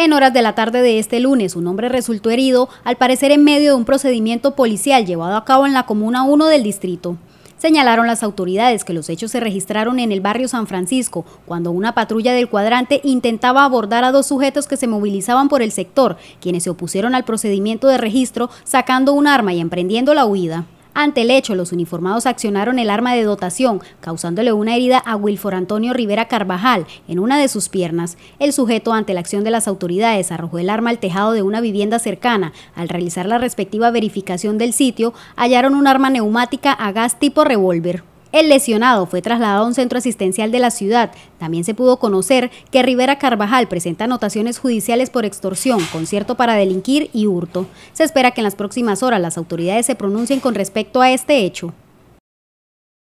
En horas de la tarde de este lunes, un hombre resultó herido, al parecer en medio de un procedimiento policial llevado a cabo en la Comuna 1 del distrito. Señalaron las autoridades que los hechos se registraron en el barrio San Francisco, cuando una patrulla del cuadrante intentaba abordar a dos sujetos que se movilizaban por el sector, quienes se opusieron al procedimiento de registro sacando un arma y emprendiendo la huida. Ante el hecho, los uniformados accionaron el arma de dotación, causándole una herida a Wilfor Antonio Rivera Carvajal en una de sus piernas. El sujeto, ante la acción de las autoridades, arrojó el arma al tejado de una vivienda cercana. Al realizar la respectiva verificación del sitio, hallaron un arma neumática a gas tipo revólver. El lesionado fue trasladado a un centro asistencial de la ciudad. También se pudo conocer que Rivera Carvajal presenta anotaciones judiciales por extorsión, concierto para delinquir y hurto. Se espera que en las próximas horas las autoridades se pronuncien con respecto a este hecho.